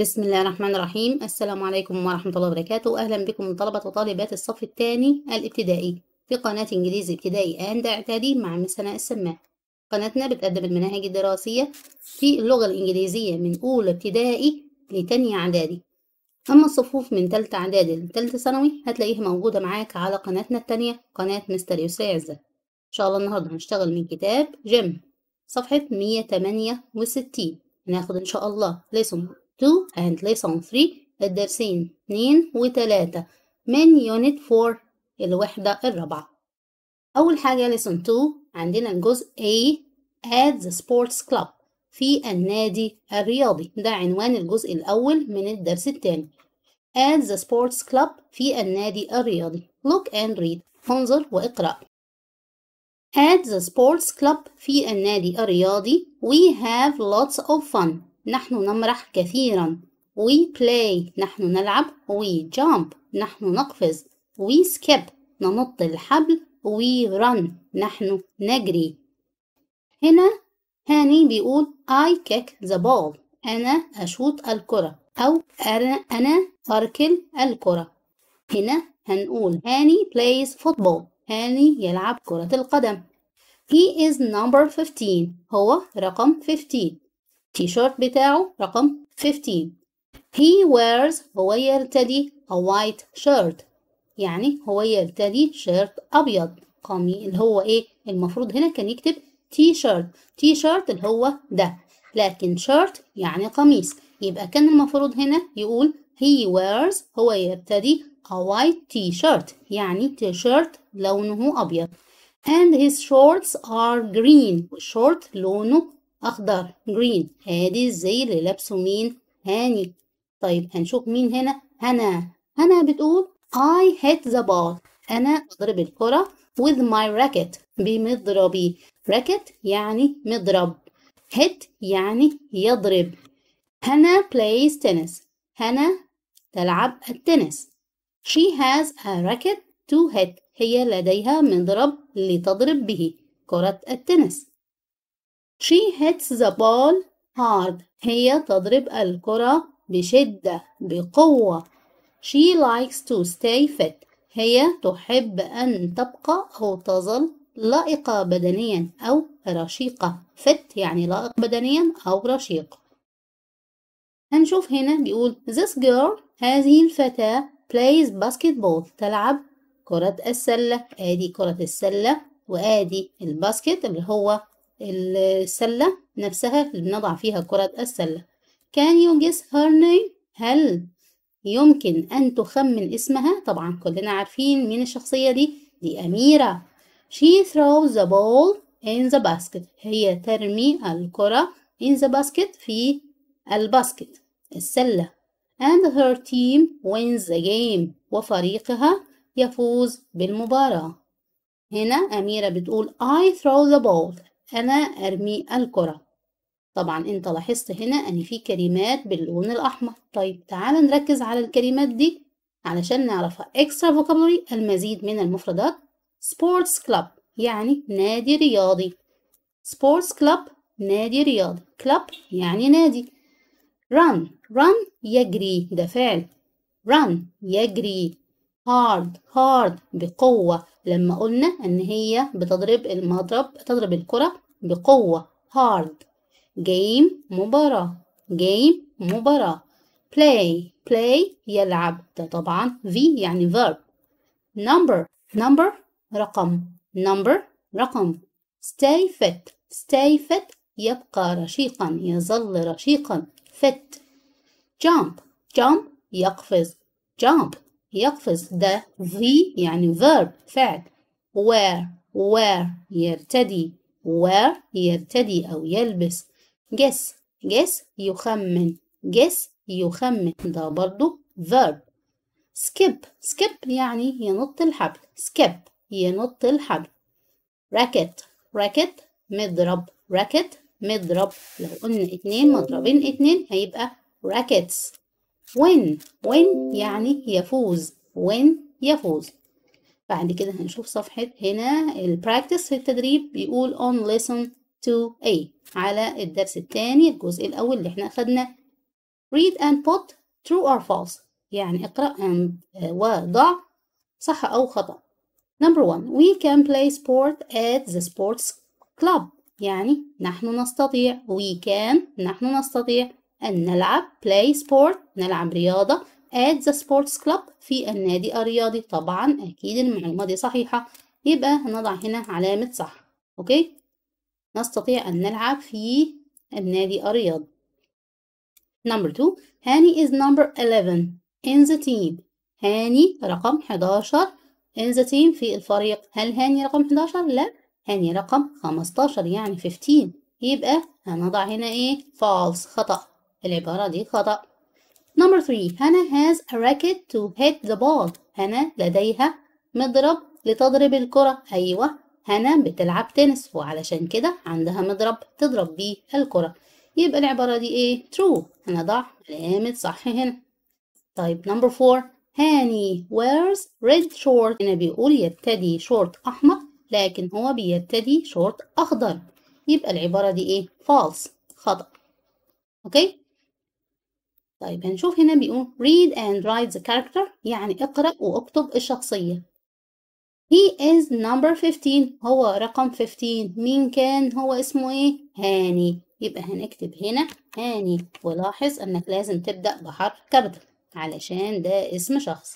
بسم الله الرحمن الرحيم السلام عليكم ورحمة الله وبركاته أهلا بكم طلبة وطالبات الصف الثاني الابتدائي في قناة إنجليزي ابتدائي أند إعدادي مع مس السماء قناتنا بتقدم المناهج الدراسية في اللغة الإنجليزية من أولى ابتدائي لتانية إعدادي أما الصفوف من تالتة إعدادي لتالتة ثانوي هتلاقيها موجودة معاك على قناتنا التانية قناة مستر يسري عزة إن شاء الله النهاردة هنشتغل من كتاب جيم صفحة 168 هناخد إن شاء الله ليسون 2 and lesson 3 الدرسين 2 و3 من unit 4 الوحدة الرابعة أول حاجة lesson 2 عندنا الجزء A at the sports club في النادي الرياضي ده عنوان الجزء الأول من الدرس الثاني at the sports club في النادي الرياضي look and read انظر واقرأ At the sports club في النادي الرياضي we have lots of fun نحن نمرح كثيرا we play نحن نلعب we jump نحن نقفز we skip ننط الحبل we run نحن نجري هنا هاني بيقول I kick the ball أنا أشوط الكرة أو أنا أركل الكرة هنا هنقول هاني plays football هاني يلعب كرة القدم He is number 15 هو رقم 15 شيرت بتاعه رقم 15 he wears هو يرتدي a white shirt يعني هو يرتدي شيرت أبيض قمي اللي هو إيه المفروض هنا كان يكتب تي شيرت تي شيرت اللي هو ده لكن شيرت يعني قميص يبقى كان المفروض هنا يقول he wears هو يرتدي a white تي شيرت يعني تي شيرت لونه أبيض and his shorts are green والشورت لونه أخضر جرين هادي الزي اللي لابسه مين هاني طيب هنشوف مين هنا هنا هنا بتقول I hit the ball أنا أضرب الكرة with my racket بمضربي racket يعني مضرب hit يعني يضرب هنا plays tennis هنا تلعب التنس she has a racket to hit هي لديها مضرب لتضرب به كرة التنس She hits the ball hard. هي تضرب الكرة بشدة بقوة. She likes to stay fit. هي تحب أن تبقى أو تظل لائقة بدنيا أو رشيقة. fit يعني لائق بدنيا أو رشيق. هنشوف هنا بيقول this girl هذه الفتاة plays basketball تلعب كرة السلة آدي كرة السلة وآدي الباسكت اللي هو السلة نفسها اللي بنضع فيها كرة السلة can you guess her name هل يمكن أن تخمن اسمها طبعا كلنا عارفين مين الشخصية دي دي أميرة she throws the ball in the basket هي ترمي الكرة in the basket في الباسكت السلة and her team wins the game وفريقها يفوز بالمباراة هنا أميرة بتقول I throw the ball أنا أرمي الكرة طبعا أنت لاحظت هنا أن في كلمات باللون الأحمر طيب تعال نركز على الكلمات دي علشان نعرفها extra vocabulary المزيد من المفردات sports club يعني نادي رياضي sports club نادي رياضي club يعني نادي run run يجري ده فعل run يجري hard hard بقوة لما قلنا إن هي بتضرب المضرب تضرب الكرة بقوة hard game مباراة game مباراة play play يلعب ده طبعا V يعني verb number number رقم number رقم stay fit stay fit يبقى رشيقا يظل رشيقا fit jump jump يقفز jump يقفز ده في يعني verb فعل wear wear يرتدي wear يرتدي أو يلبس guess guess يخمن guess يخمن ده برضو verb skip skip يعني ينط الحبل skip ينط الحبل racket racket مضرب racket مضرب لو قلنا اتنين مضربين اتنين هيبقى rackets win win يعني يفوز win يفوز بعد كده هنشوف صفحة هنا البراكتس في التدريب بيقول on lesson 2a على الدرس الثاني الجزء الأول اللي احنا أخدنا read and put true or false يعني اقرأ and آه، وضع صح أو خطأ number one we can play sport at the sports club يعني نحن نستطيع we can نحن نستطيع أن نلعب play sport نلعب رياضة at the sports club في النادي الرياضي طبعا أكيد المعلومة دي صحيحة يبقى هنضع هنا علامة صح أوكي نستطيع أن نلعب في النادي الرياضي number 2 هاني is number 11 in the team هاني رقم 11 in the team في الفريق هل هاني رقم 11 لا هاني رقم 15 يعني 15 يبقى هنضع هنا ايه false خطأ العبارة دي خطأ number three هنا has a racket to hit the ball هنا لديها مضرب لتضرب الكرة أيوة هنا بتلعب تنس وعلشان كده عندها مضرب تضرب بيه الكرة يبقى العبارة دي ايه true ضع علامة صح هنا طيب number four هاني wears red short هنا بيقول يبتدي شورت أحمر لكن هو بيبتدي شورت أخضر يبقى العبارة دي ايه false خطأ اوكي طيب هنشوف يعني هنا بيقول read and write the character يعني اقرأ واكتب الشخصية he is number 15 هو رقم 15 مين كان هو اسمه ايه هاني يبقى هنكتب هنا هاني ولاحظ انك لازم تبدأ بحرف كابيتال علشان ده اسم شخص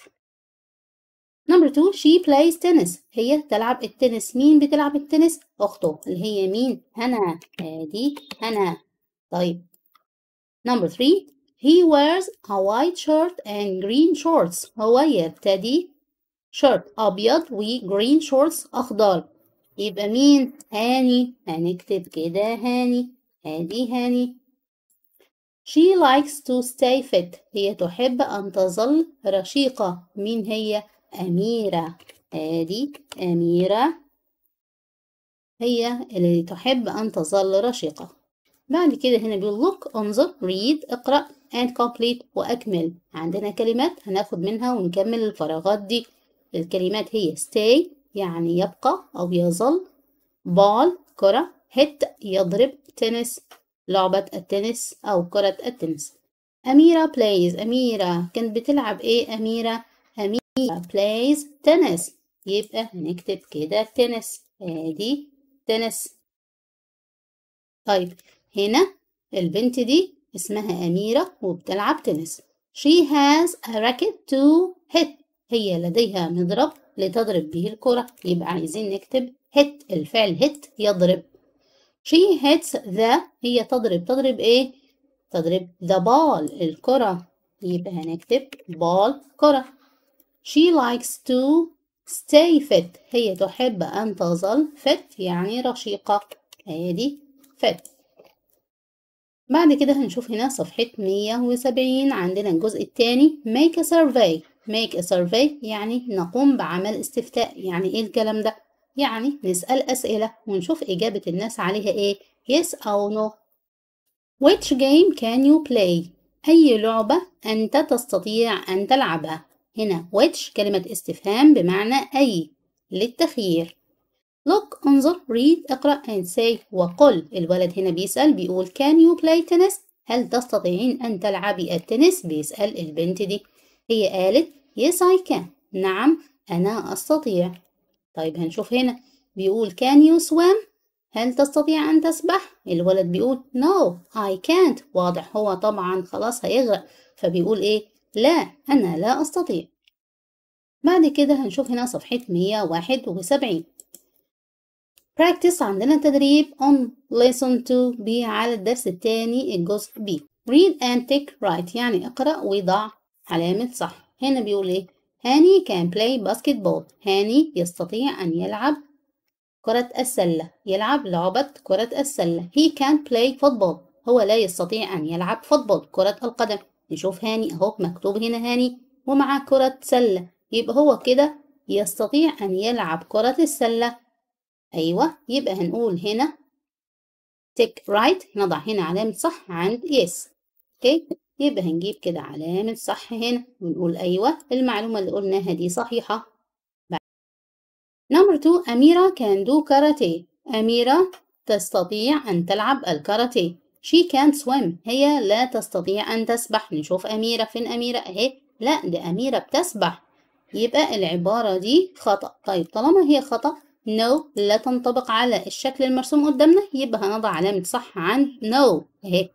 number 2 she plays tennis هي تلعب التنس مين بتلعب التنس اخته اللي هي مين هنا آه، دي هنا طيب number 3 He wears a white shirt and green shorts. هو يرتدي شيرت أبيض وجرين shorts أخضر يبقى مين هاني هنكتب كده هاني هادي هاني She likes to stay fit هي تحب أن تظل رشيقة مين هي أميرة هادي أميرة هي اللي تحب أن تظل رشيقة بعد كده هنا بيقول look انظر read اقرأ and complete وأكمل عندنا كلمات هناخد منها ونكمل الفراغات دي الكلمات هي stay يعني يبقى أو يظل ball كرة hit يضرب تنس لعبة التنس أو كرة التنس أميرة plays أميرة كانت بتلعب إيه أميرة أميرة plays تنس يبقى هنكتب كده تنس ادي تنس طيب هنا البنت دي اسمها أميرة وبتلعب تنس She has a racket to hit هي لديها مضرب لتضرب به الكرة يبقى عايزين نكتب hit الفعل hit يضرب She hits the هي تضرب تضرب ايه؟ تضرب the ball الكرة يبقى هنكتب ball كرة She likes to stay fit هي تحب أن تظل fit يعني رشيقة هي دي fit بعد كده هنشوف هنا صفحة 170 عندنا الجزء الثاني make a survey make a survey يعني نقوم بعمل استفتاء يعني ايه الكلام ده يعني نسأل أسئلة ونشوف إجابة الناس عليها ايه yes أو no which game can you play أي لعبة أنت تستطيع أن تلعبها هنا which كلمة استفهام بمعنى أي للتخيير look انظر read اقرأ and say وقل الولد هنا بيسأل بيقول can you play tennis هل تستطيعين أن تلعبي التنس بيسأل البنت دي هي قالت yes I can نعم أنا أستطيع طيب هنشوف هنا بيقول can you swim هل تستطيع أن تسبح الولد بيقول no I can't واضح هو طبعا خلاص هيغرق فبيقول ايه لا أنا لا أستطيع بعد كده هنشوف هنا صفحة 171 practice عندنا تدريب on lesson 2 B على الدرس الثاني الجزء B read and take right يعني اقرأ وضع علامة صح هنا بيقول ايه هاني can play basketball هاني يستطيع أن يلعب كرة السلة يلعب لعبة كرة السلة he can play football هو لا يستطيع أن يلعب football كرة القدم نشوف هاني أهو مكتوب هنا هاني ومعاه كرة سلة يبقى هو كده يستطيع أن يلعب كرة السلة أيوة يبقى هنقول هنا تك رايت نضع هنا علامة صح عند يس أوكي يبقى هنجيب كده علامة صح هنا ونقول أيوة المعلومة اللي قلناها دي صحيحة نمبر 2 أميرة كان دو كاراتيه أميرة تستطيع أن تلعب الكاراتيه she can't swim هي لا تستطيع أن تسبح نشوف أميرة فين أميرة أهي لا دي أميرة بتسبح يبقى العبارة دي خطأ طيب طالما هي خطأ no لا تنطبق على الشكل المرسوم قدامنا يبقى هنضع علامة صح عن no اهي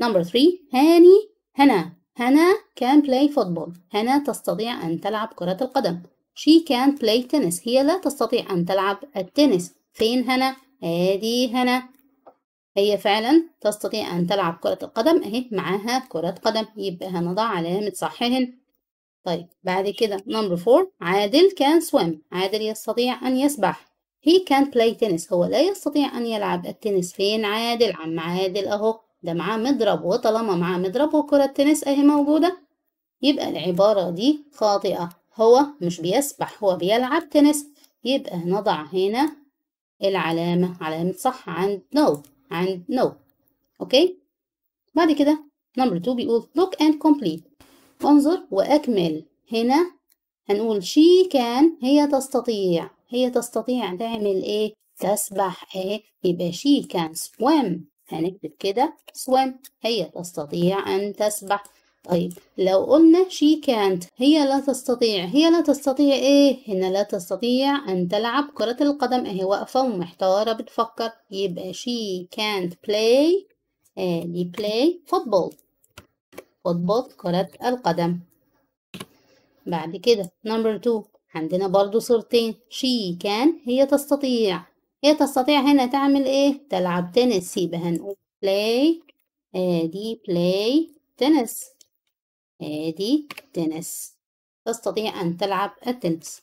نمبر three هاني هنا هنا can play football هنا تستطيع أن تلعب كرة القدم she can play tennis هي لا تستطيع أن تلعب التنس فين هنا ادي هنا هي فعلا تستطيع أن تلعب كرة القدم اهي معاها كرة قدم يبقى هنضع علامة صح هنا طيب بعد كده نمبر فور عادل كان swim عادل يستطيع أن يسبح he can play tennis هو لا يستطيع أن يلعب التنس فين عادل عم عادل أهو ده معاه مضرب وطالما معاه مضرب وكرة التنس أهي موجودة يبقى العبارة دي خاطئة هو مش بيسبح هو بيلعب تنس يبقى نضع هنا العلامة علامة صح عند no عند no أوكي بعد كده نمبر تو بيقول look and complete انظر وأكمل هنا هنقول she كان هي تستطيع هي تستطيع تعمل ايه تسبح ايه يبقى she can swim هنكتب كده swim هي تستطيع أن تسبح طيب لو قلنا she can't هي لا تستطيع هي لا تستطيع ايه هنا لا تستطيع ان تلعب كرة القدم اهي واقفة ومحتارة بتفكر يبقى she can't play آه دي play football واضباط كرة القدم بعد كده نمبر 2 عندنا برضو صورتين شي كان هي تستطيع هي تستطيع هنا تعمل ايه تلعب تنس يبقى هنقول play ادي play تنس ادي تنس تستطيع ان تلعب التنس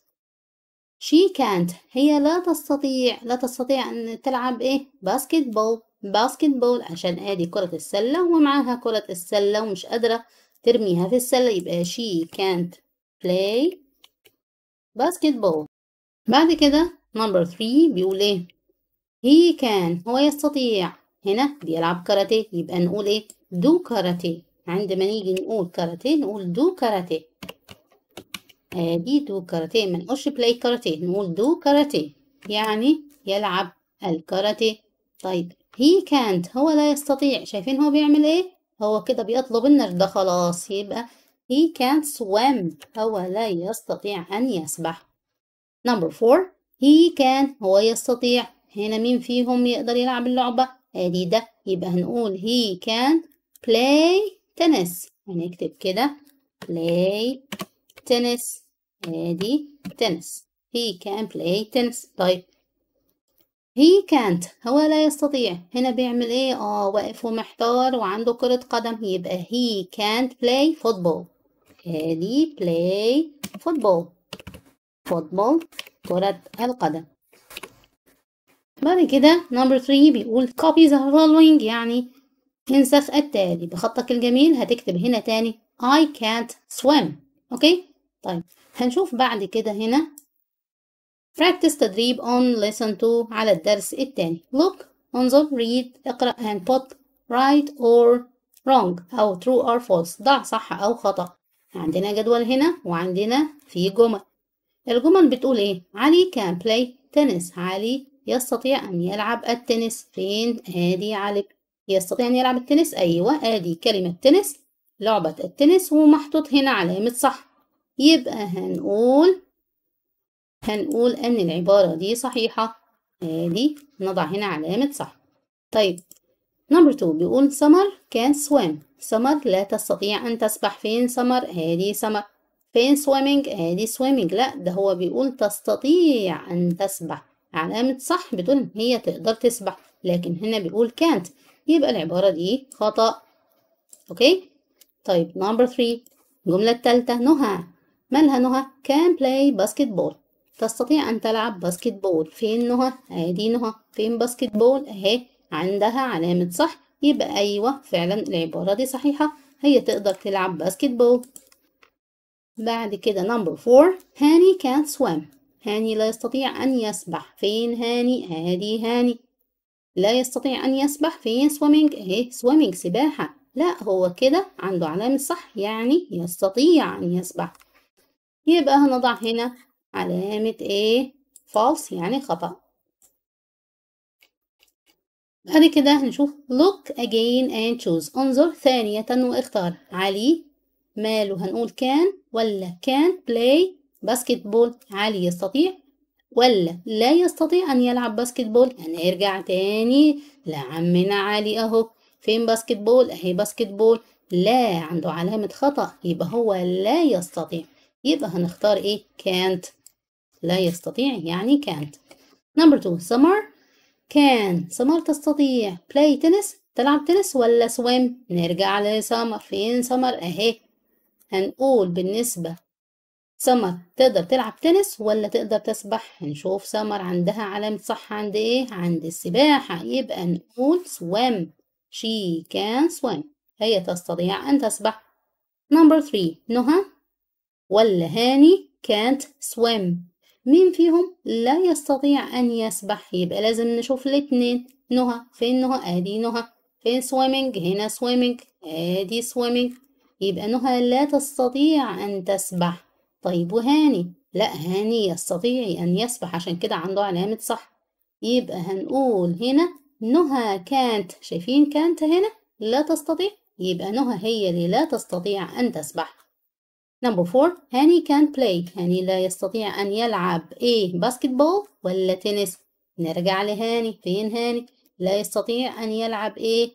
she can't هي لا تستطيع لا تستطيع ان تلعب ايه باسكت بول باسكت بول عشان ادي كرة السلة ومعاها كرة السلة ومش قادرة ترميها في السلة يبقى she can't play بول بعد كده نمبر ثري بيقول ايه he can هو يستطيع هنا بيلعب كاراتيه يبقى نقول ايه دو كاراتيه عندما نيجي نقول كاراتيه نقول دو كاراتيه ادي دو كاراتيه ما نقولش بلاي كاراتيه نقول دو كاراتيه يعني يلعب الكاراتيه طيب هي كانت هو لا يستطيع شايفين هو بيعمل ايه هو كده بيطلب النجدة ده خلاص يبقى he can't swim هو لا يستطيع أن يسبح number four he can هو يستطيع هنا مين فيهم يقدر يلعب اللعبة ادي ده يبقى هنقول he can play tennis هنكتب كده play tennis ادي tennis he can play tennis طيب he can't هو لا يستطيع هنا بيعمل ايه اه واقف ومحتار وعنده كرة قدم يبقى he can't play football can بلاي play football football كرة القدم بعد كده نمبر 3 بيقول copy the following يعني انسخ التالي بخطك الجميل هتكتب هنا تاني I can't swim اوكي طيب هنشوف بعد كده هنا Practice تدريب on lesson 2 على الدرس الثاني. Look, انظر, read, اقرأ and put right or wrong أو true or false. ضع صح أو خطأ. عندنا جدول هنا وعندنا في جمل. الجمل بتقول إيه؟ علي can play tennis. علي يستطيع أن يلعب التنس. فين؟ آدي علي. يستطيع أن يلعب التنس؟ أيوه آدي كلمة تنس لعبة التنس ومحطوط هنا علامة صح. يبقى هنقول هنقول ان العبارة دي صحيحة ادي آه، نضع هنا علامة صح طيب نمبر 2 بيقول سمر كان سوام سمر لا تستطيع ان تسبح فين سمر ادي سمر فين سوامينج ادي سوامينج لا ده هو بيقول تستطيع ان تسبح علامة صح بتقول ان هي تقدر تسبح لكن هنا بيقول كانت يبقى العبارة دي خطأ اوكي طيب نمبر 3 الجملة التالتة نهى مالها نهى كان بلاي باسكت بول تستطيع أن تلعب باسكت بول فين نهى؟ أدي نهى فين باسكت بول؟ أهي عندها علامة صح يبقى أيوة فعلا العبارة دي صحيحة هي تقدر تلعب باسكت بول بعد كده نمبر فور هاني كان سوام هاني لا يستطيع أن يسبح فين هاني؟ أدي هاني لا يستطيع أن يسبح فين سويمينج؟ أهي سويمينج سباحة لا هو كده عنده علامة صح يعني يستطيع أن يسبح يبقى هنضع هنا علامة ايه false يعني خطأ بعد كده هنشوف look again and choose انظر ثانية واختار علي ماله هنقول كان ولا كان play basketball علي يستطيع ولا لا يستطيع أن يلعب باسكتبول هنرجع تاني لعمنا علي أهو فين باسكتبول أهي باسكتبول لا عنده علامة خطأ يبقى هو لا يستطيع يبقى هنختار إيه كانت لا يستطيع يعني can't number two summer كان summer تستطيع play tennis تلعب تنس ولا swim نرجع لسمر فين سمر اهي هنقول بالنسبة سمر تقدر تلعب تنس ولا تقدر تسبح هنشوف سمر عندها علامة صح عند ايه عند السباحة يبقى نقول swim she can swim هي تستطيع أن تسبح number three نهى ولا هاني can't swim مين فيهم لا يستطيع أن يسبح يبقى لازم نشوف الاتنين نهى فين نهى أدي نهى فين سويمنج هنا سويمنج أدي سويمنج يبقى نهى لا تستطيع أن تسبح طيب وهاني لا هاني يستطيع أن يسبح عشان كده عنده علامة صح يبقى هنقول هنا نهى كانت شايفين كانت هنا لا تستطيع يبقى نهى هي اللي لا تستطيع أن تسبح Number four هاني can play هاني لا يستطيع أن يلعب إيه باسكتبول ولا تنس نرجع لهاني فين هاني لا يستطيع أن يلعب إيه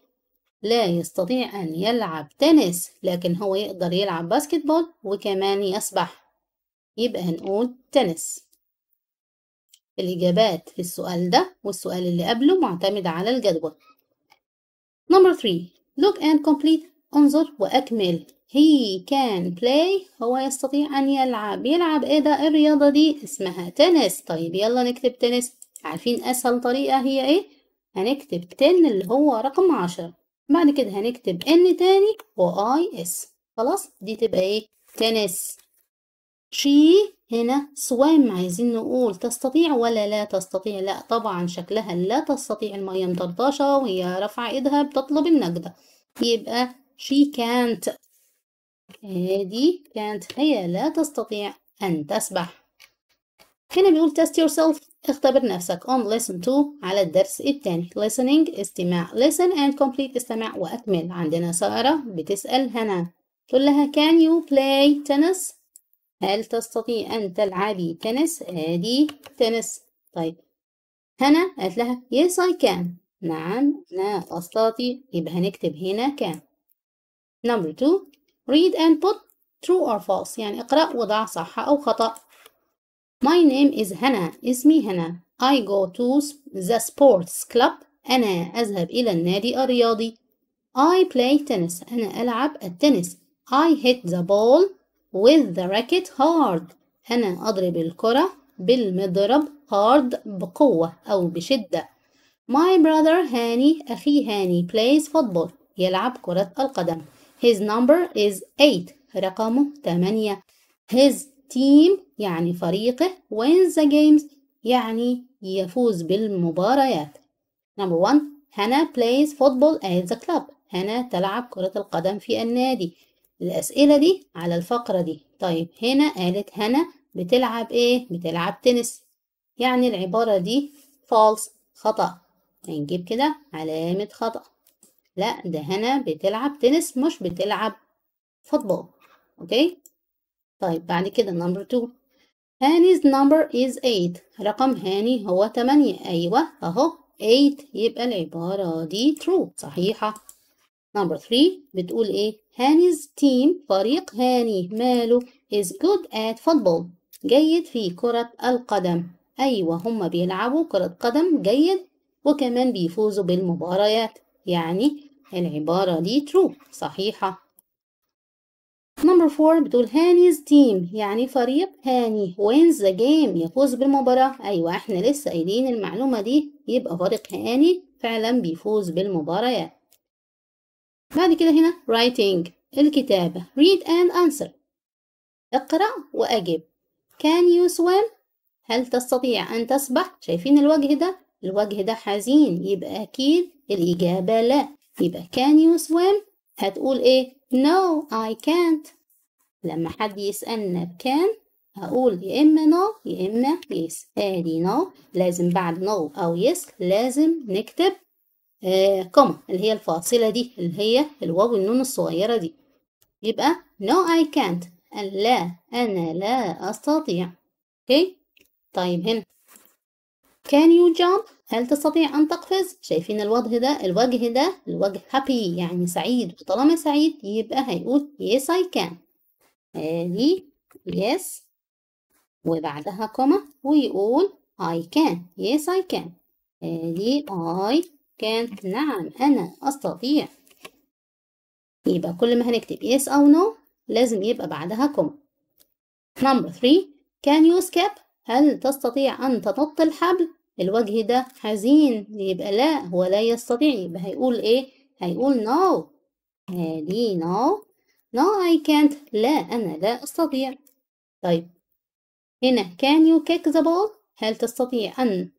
لا يستطيع أن يلعب تنس لكن هو يقدر يلعب باسكتبول وكمان يسبح يبقى هنقول تنس الإجابات في السؤال ده والسؤال اللي قبله معتمد على الجدول Number 3 Look and complete انظر وأكمل he can play هو يستطيع أن يلعب يلعب إيه ده الرياضة دي اسمها تنس طيب يلا نكتب تنس عارفين أسهل طريقة هي إيه هنكتب تن اللي هو رقم عشر بعد كده هنكتب إن تاني و I S خلاص دي تبقى إيه تنس she هنا swim عايزين نقول تستطيع ولا لا تستطيع لا طبعا شكلها لا تستطيع المية مطرطشة وهي رافعة ايدها بتطلب النجدة يبقى she can't هذه كانت هي لا تستطيع أن تسبح هنا بيقول test yourself اختبر نفسك on lesson 2 على الدرس الثاني listening استماع listen and complete استمع وأكمل عندنا سارة بتسأل هنا تقول لها can you play tennis هل تستطيع أن تلعبي تنس هذه تنس طيب هنا قالت لها yes I can نعم أنا أستطيع يبقى هنكتب هنا can number 2 read and put true or false يعني اقرأ وضع صح أو خطأ My name is هنا اسمي هنا I go to the sports club أنا أذهب إلى النادي الرياضي I play tennis أنا ألعب التنس I hit the ball with the racket hard أنا أضرب الكرة بالمضرب hard بقوة أو بشدة My brother هاني أخي هاني plays football يلعب كرة القدم His number is 8 رقمه 8 His team يعني فريقه wins the games يعني يفوز بالمباريات Number 1 Hannah plays football at the club هنا تلعب كرة القدم في النادي الأسئلة دي على الفقرة دي طيب هنا قالت هنا بتلعب إيه؟ بتلعب تنس يعني العبارة دي false خطأ هنجيب كده علامة خطأ لا ده هنا بتلعب تنس مش بتلعب فوتبول اوكي طيب بعد كده نمبر 2 هاني's number is 8 رقم هاني هو 8 ايوه اهو 8 يبقى العبارة دي ترو صحيحة نمبر 3 بتقول ايه هاني's team فريق هاني ماله is good at football جيد في كرة القدم ايوه هم بيلعبوا كرة قدم جيد وكمان بيفوزوا بالمباريات يعني العبارة دي true صحيحة Number four بتقول هاني's team يعني فريق هاني wins the game يفوز بالمباراة أيوة احنا لسه قايلين المعلومة دي يبقى فريق هاني فعلا بيفوز بالمباريات بعد كده هنا writing الكتابة read and answer اقرأ وأجب can you swim هل تستطيع أن تسبح شايفين الوجه ده الوجه ده حزين يبقى أكيد الإجابة لا يبقى can you swim هتقول ايه no I can't لما حد يسألنا بكان هقول يا إما no يا إما yes آدي no لازم بعد no أو yes لازم نكتب آه اللي هي الفاصلة دي اللي هي الواو النون الصغيرة دي يبقى no I can't لا أنا لا أستطيع أوكي okay. طيب هنا can you jump هل تستطيع أن تقفز؟ شايفين الوجه ده الوجه ده الوجه happy يعني سعيد وطالما سعيد يبقى هيقول yes I can آدي yes وبعدها كومة ويقول I can yes I can آدي I can نعم أنا أستطيع يبقى كل ما هنكتب yes أو no لازم يبقى بعدها كومة number ثري can you skip هل تستطيع أن تنط الحبل الوجه ده حزين يبقى لا هو لا يستطيع يبقى هيقول ايه هيقول no هادي نو نو اي كانت لا أنا لا أستطيع طيب هنا can you kick the ball هل تستطيع أن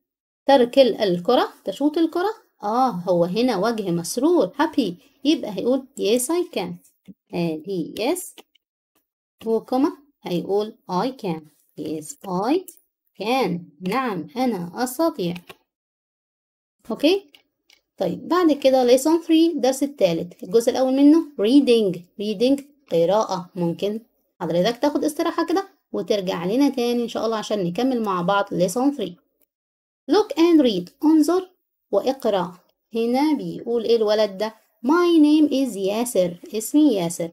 تركل الكرة تشوط الكرة آه هو هنا وجه مسرور happy يبقى هيقول يس اي كان هادي يس وكما هيقول I can يس اي كان نعم أنا أستطيع أوكي طيب بعد كده ليسون 3 الدرس الثالث الجزء الأول منه reading reading قراءة ممكن حضرتك تاخد استراحة كده وترجع لنا تاني إن شاء الله عشان نكمل مع بعض ليسون 3 look and read انظر واقرأ هنا بيقول إيه الولد ده my name is ياسر اسمي ياسر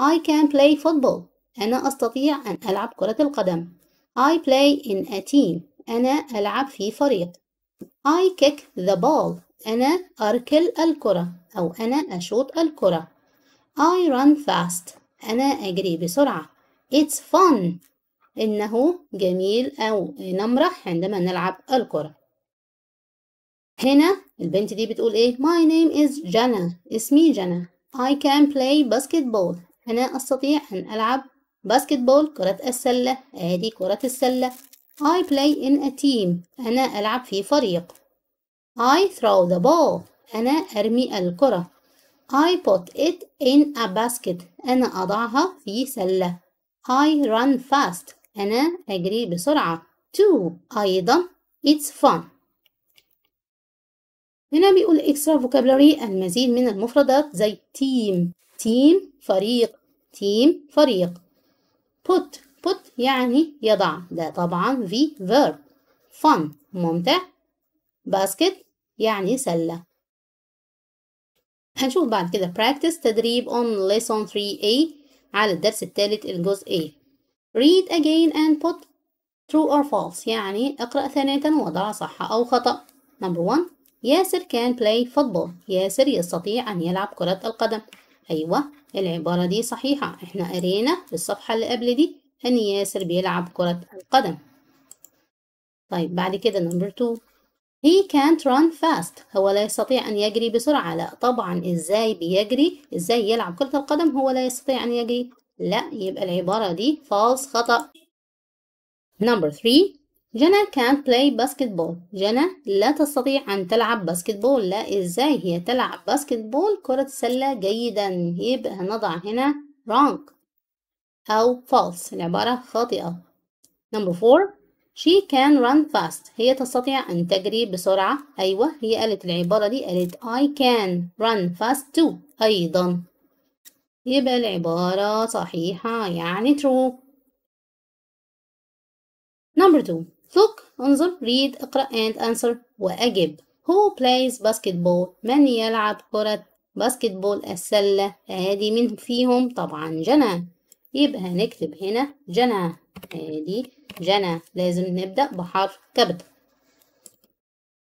I can play football أنا أستطيع أن ألعب كرة القدم I play in a team أنا ألعب في فريق I kick the ball أنا أركل الكرة أو أنا أشوط الكرة I run fast أنا أجري بسرعة It's fun إنه جميل أو نمرح عندما نلعب الكرة هنا البنت دي بتقول إيه My name is Jenna. اسمي جنى I can play basketball أنا أستطيع أن ألعب باسكت بول كرة السلة ادي كرة السلة I play in a team أنا ألعب في فريق I throw the ball أنا أرمي الكرة I put it in a basket أنا أضعها في سلة I run fast أنا أجري بسرعة to أيضا it's fun هنا بيقول extra vocabulary المزيد من المفردات زي team team فريق team فريق put put يعني يضع ده طبعا في verb fun ممتع basket يعني سلة هنشوف بعد كده practice تدريب on lesson 3A على الدرس الثالث الجزء A read again and put true or false يعني اقرأ ثانية وضع صح أو خطأ number one ياسر can play football ياسر يستطيع أن يلعب كرة القدم أيوة العبارة دي صحيحة إحنا قرينا في الصفحة اللي قبل دي أن ياسر بيلعب كرة القدم طيب بعد كده نمبر 2 he can't run fast هو لا يستطيع أن يجري بسرعة لا طبعا إزاي بيجري إزاي يلعب كرة القدم هو لا يستطيع أن يجري لا يبقى العبارة دي false خطأ نمبر 3 جنى can't play basketball جنى لا تستطيع أن تلعب باسكتبول لا إزاي هي تلعب باسكتبول كرة سلة جيدا يبقى نضع هنا wrong أو false العبارة خاطئة number four she can run fast هي تستطيع أن تجري بسرعة أيوة هي قالت العبارة دي قالت I can run fast too أيضا يبقى العبارة صحيحة يعني true number two look انظر read اقرأ and answer وأجب who plays basketball من يلعب كرة باسكتبول السلة ادي من فيهم طبعا جنى يبقى هنكتب هنا جنى ادي جنى لازم نبدأ بحرف كبد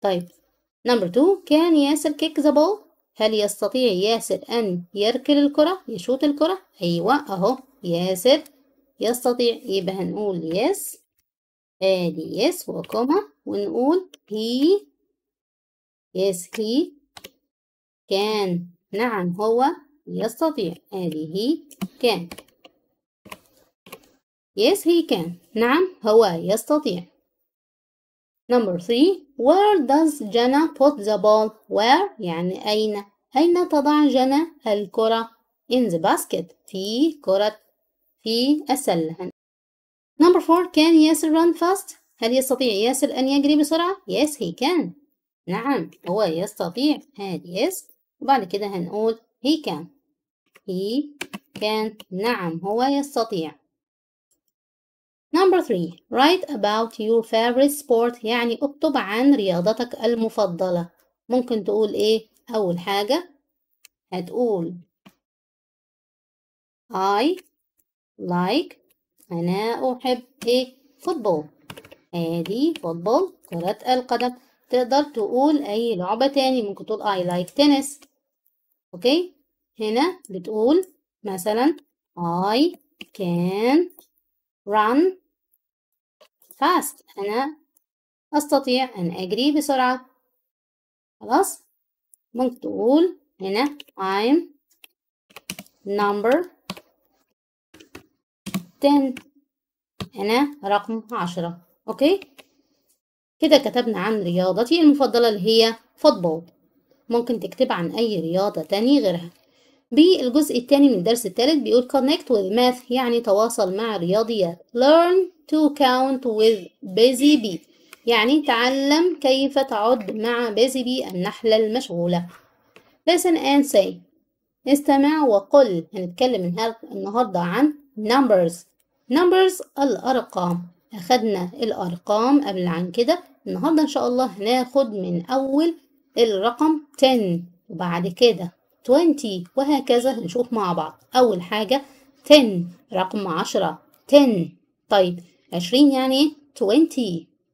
طيب number two كان ياسر kick the ball هل يستطيع ياسر أن يركل الكرة يشوط الكرة أيوة أهو ياسر يستطيع يبقى هنقول يس آدي يس وكوما ونقول he yes he can نعم هو يستطيع آدي he can yes he can نعم هو يستطيع Number three where does Jenna put the ball where يعني أين أين تضع جنى الكرة in the basket في كرة في السلة Number four can ياسر run fast هل يستطيع ياسر أن يجري بسرعة yes he can نعم هو يستطيع هاد yes وبعد كده هنقول he can he can نعم هو يستطيع Number three write about your favorite sport يعني اكتب عن رياضتك المفضلة ممكن تقول ايه أول حاجة هتقول I like أنا أحب إيه فوتبول ادي فوتبول كرة القدم تقدر تقول اي لعبة تاني ممكن تقول I like tennis اوكي هنا بتقول مثلا I can run fast انا استطيع ان اجري بسرعة خلاص ممكن تقول هنا I'm number 10 هنا رقم 10 اوكي كده كتبنا عن رياضتي المفضلة اللي هي فوتبول ممكن تكتب عن أي رياضة تاني غيرها بالجزء التاني من الدرس التالت بيقول connect with math يعني تواصل مع الرياضيات learn to count with busy bee يعني تعلم كيف تعد مع busy bee النحلة المشغولة listen and say استمع وقل هنتكلم النهاردة عن numbers numbers الأرقام أخدنا الأرقام قبل عن كده النهاردة إن شاء الله هناخد من أول الرقم 10 وبعد كده 20 وهكذا هنشوف مع بعض أول حاجة 10 رقم 10 10 طيب 20 يعني 20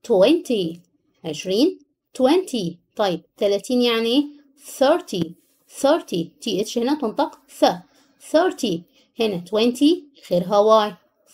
20 20 20 طيب 30 يعني 30 30 تي اتش هنا تنطق ث 30 هنا 20 خيرها واي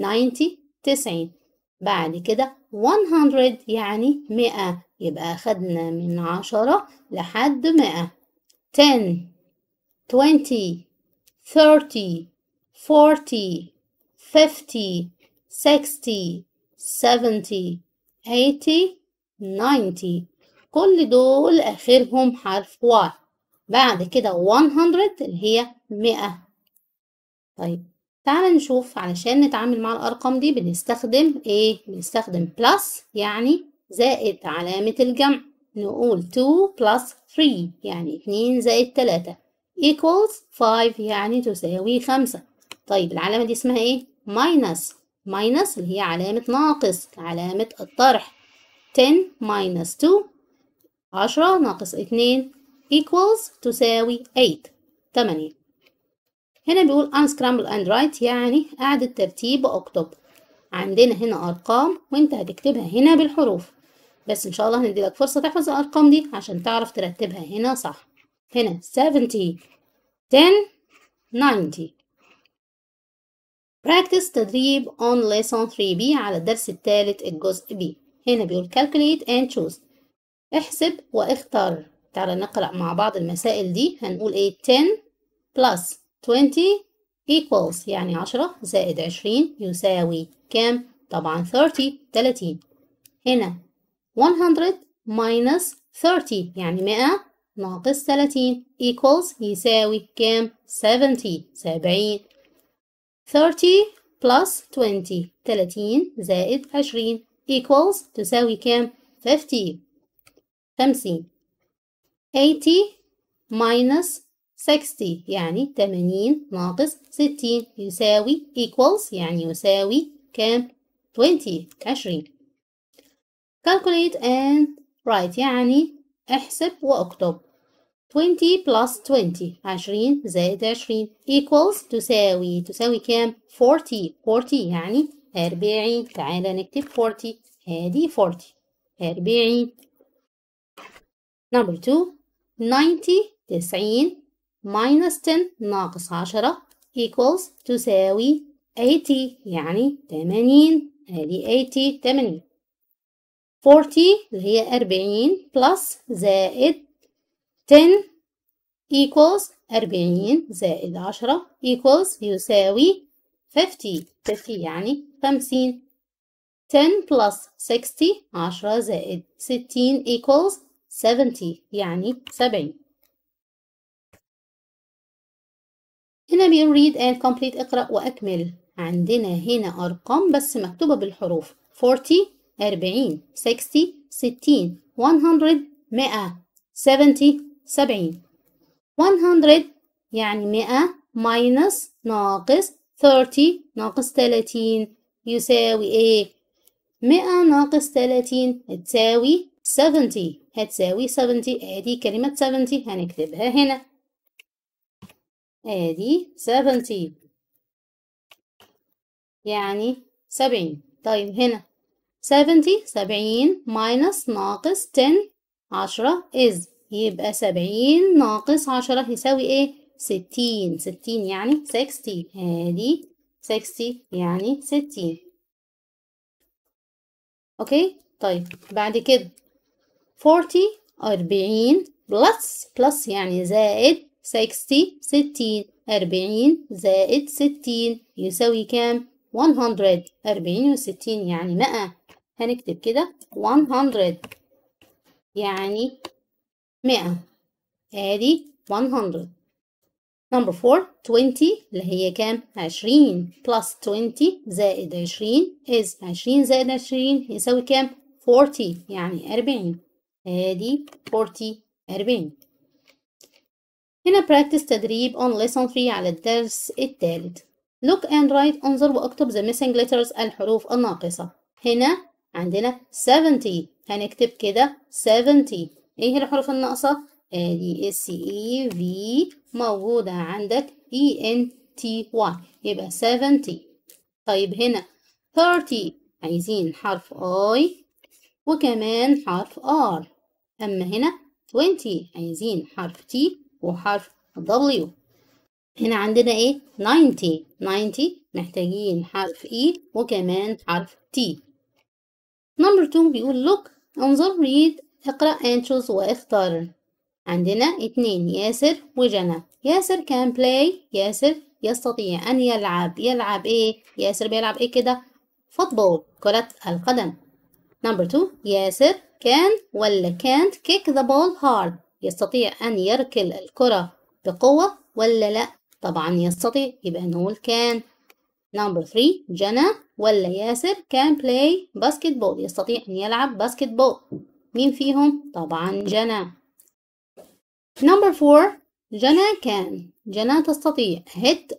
90 تسعين بعد كده 100 يعني 100 يبقى خدنا من 10 لحد 100 10 20 30 40 50 60 70 80 90 كل دول آخرهم حرف واحد بعد كده 100 اللي هي 100 طيب تعالى نشوف علشان نتعامل مع الأرقام دي بنستخدم إيه؟ بنستخدم بلس يعني زائد علامة الجمع نقول 2 plus 3 يعني 2 زائد 3 equals 5 يعني تساوي 5 طيب العلامة دي اسمها إيه؟ minus minus اللي هي علامة ناقص علامة الطرح 10 minus 2 10 ناقص 2 equals تساوي 8 8 هنا بيقول unscramble and write يعني اعدد الترتيب وأكتب عندنا هنا ارقام وانت هتكتبها هنا بالحروف بس ان شاء الله هندي لك فرصه تحفظ الارقام دي عشان تعرف ترتبها هنا صح هنا 70 10 90 practice تدريب on lesson 3b على الدرس الثالث الجزء b هنا بيقول calculate and choose احسب واختار تعالى نقرأ مع بعض المسائل دي هنقول ايه 10 plus 20 equals يعني 10 زائد 20 يساوي كام؟ طبعا 30 30 هنا 100 minus 30 يعني 100 ناقص 30 equals يساوي كام؟ 70 70 30 plus 20 30 زائد 20 equals تساوي كام؟ 50 50 80 minus 60 يعني 80 ناقص 60 يساوي equals يعني يساوي كام 20 20 calculate and write يعني احسب واكتب 20 plus 20 20 زائد 20 equals تساوي تساوي كام 40 40 يعني 40 تعالى نكتب 40 هذه 40 40 number 2 90 90 minus 10 ناقص 10 equals تساوي 80 يعني 80 هذه 80 80 40 اللي هي 40 plus زائد 10 equals 40 زائد 10 equals يساوي 50 50 يعني 50 10 plus 60 10 زائد 60 equals 70 يعني 70 هنا بيقول read and complete اقرأ وأكمل عندنا هنا أرقام بس مكتوبة بالحروف 40 40 60 60 100 100 70 70 100 يعني 100 minus ناقص 30 ناقص 30 يساوي ايه 100 ناقص 30 تساوي 70 هتساوي 70 ادي آه، كلمة 70 هنكتبها هنا ادي سبنتين يعني سبعين طيب هنا سبنتي سبعين ماينس ناقص تن عشرة إز يبقى سبعين ناقص عشرة يساوي إيه؟ ستين ستين يعني سكستي هادي سكستي يعني ستين أوكي طيب بعد كده فورتي أربعين بلس بلس يعني زائد 60 60 40 زائد 60 يساوي كام 100 40 و60 يعني 100 هنكتب كده 100 يعني 100 ادي 100 نمبر 4 20 اللي هي كام 20 بلس 20 زائد 20 از 20 زائد 20 يساوي كام 40 يعني 40 ادي 40 40 هنا practice تدريب on lesson 3 على الدرس الثالث look and write انظر واكتب the missing letters الحروف الناقصة هنا عندنا 70 هنكتب كده 70 ايه الحروف الناقصة ادي S E V موجودة عندك E N T Y يبقى 70 طيب هنا 30 عايزين حرف I وكمان حرف R اما هنا 20 عايزين حرف T وحرف W هنا عندنا ايه 90 90 محتاجين حرف E وكمان حرف T نمبر 2 بيقول look انظر read اقرأ انشوز واختار عندنا اتنين ياسر وجنى ياسر كان بلاي ياسر يستطيع أن يلعب يلعب إيه ياسر بيلعب إيه كده فوتبول كرة القدم نمبر 2 ياسر كان ولا كانت kick the ball hard يستطيع أن يركل الكرة بقوة ولا لأ؟ طبعا يستطيع يبقى نقول كان نمبر 3 جنى ولا ياسر كان بلاي باسكت بول يستطيع أن يلعب باسكت بول مين فيهم؟ طبعا جنى نمبر 4 جنى كان جنى تستطيع هيت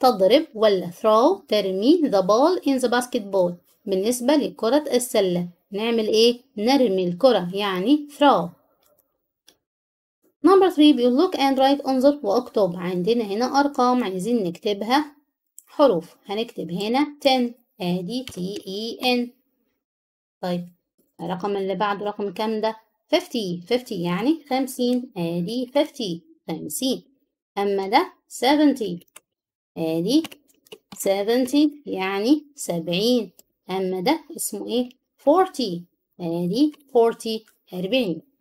تضرب ولا throw ترمي the ball in the basketball بالنسبة لكرة السلة نعمل ايه؟ نرمي الكرة يعني throw نمبر 3 بيقول look and write انظر واكتب عندنا هنا ارقام عايزين نكتبها حروف هنكتب هنا 10 ادي T E N طيب الرقم اللي بعده رقم كام ده 50 50 يعني 50 ادي 50 50 اما ده 70 ادي 70 يعني 70 اما ده اسمه ايه 40 ادي 40 40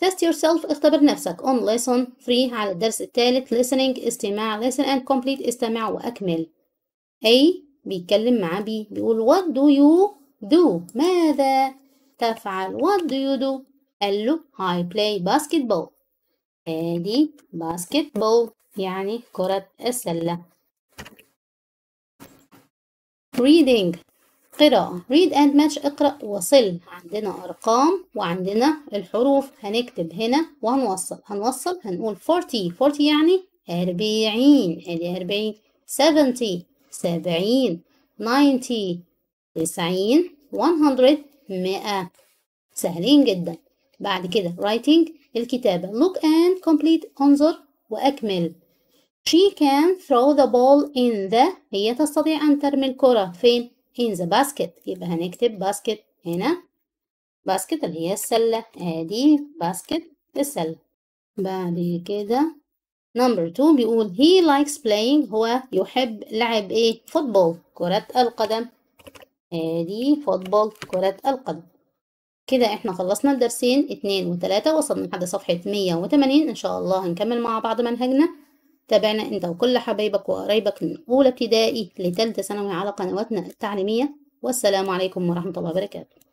test yourself اختبر نفسك on lesson 3 على الدرس الثالث listening استماع listen and complete استمع وأكمل A بيتكلم مع B بيقول what do you do ماذا تفعل what do you do قال له I play basketball ادي basketball يعني كرة السلة reading قراءة read and match اقرأ وصل عندنا أرقام وعندنا الحروف هنكتب هنا وهنوصل هنوصل هنقول 40 40 يعني 40 ادي 40 70 70 90 90 100 100 سهلين جدا بعد كده writing الكتابة look and complete انظر وأكمل she can throw the ball in the هي تستطيع أن ترمي الكرة فين in the basket يبقى هنكتب basket هنا basket اللي هي السلة ادي basket السلة بعد كده نمبر two بيقول he likes playing هو يحب لعب ايه فوتبول كرة القدم ادي فوتبول كرة القدم كده احنا خلصنا الدرسين اتنين وتلاتة وصلنا لحد صفحة مية وتمانين ان شاء الله هنكمل مع بعض منهجنا تابعنا أنت وكل حبايبك وقرايبك من أولى ابتدائي لثالثه ثانوي على قنواتنا التعليمية والسلام عليكم ورحمة الله وبركاته